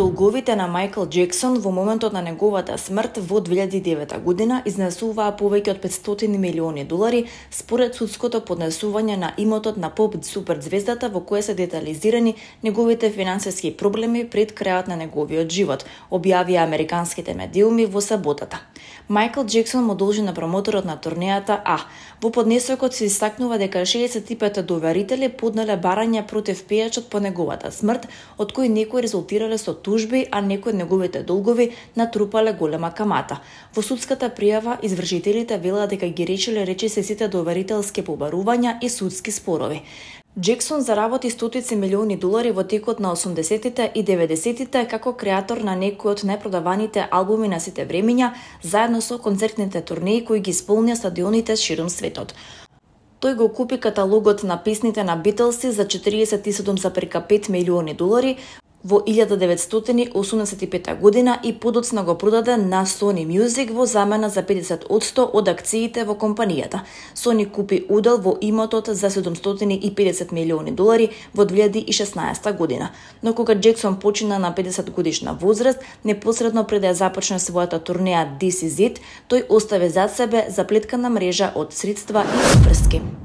Долговите на Майкл Джексон во моментот на неговата смрт во 2009 година изнесуваа повеќе од 500 милиони долари според судското поднесување на имотот на поп суперзвездата во кое се детализирани неговите финансиски проблеми пред крајот на неговиот живот, објавија американските медиуми во саботата. Майкл Джексон му должи на промоторот на турнејата А. Во поднесокот се истакнува дека 65 доверители поднале барања против пејачот по неговата смрт, од кои некои резултирале со тужби, а некои од неговите долгови натрупале голема камата. Во судската пријава извршителите велат дека ги речеле речи се сите доверителски побарувања и судски спорови. Джексон заработи стотици милиони долари во текот на 80-тите и 90-тите како креатор на некои од најпродаваните албуми на сите времења, заедно со концертните турнеи кои ги исполнија стадионите широм светот. Тој го купи каталогот на песните на Битлси за 47,5 милиони долари, во 1985 година и подоцна го продаде на Sony Music во замена за 50% од акциите во компанијата. Sony купи удел во имотот за 750 милиони долари во 2016 година. Но кога Джексон почина на 50 годишна возраст, непосредно пред да започне својата турнеја This Is It, тој остави зад себе заплеткана мрежа од средства и обврски.